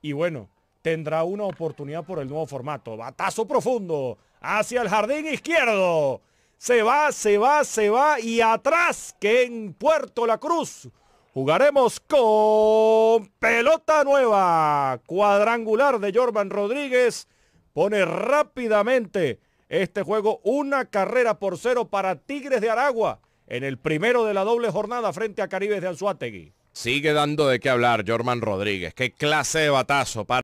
Y bueno, tendrá una oportunidad por el nuevo formato. Batazo profundo hacia el jardín izquierdo. Se va, se va, se va y atrás que en Puerto La Cruz jugaremos con pelota nueva. Cuadrangular de Jordan Rodríguez. Pone rápidamente este juego una carrera por cero para Tigres de Aragua en el primero de la doble jornada frente a Caribes de Anzuategui. Sigue dando de qué hablar Jorman Rodríguez. Qué clase de batazo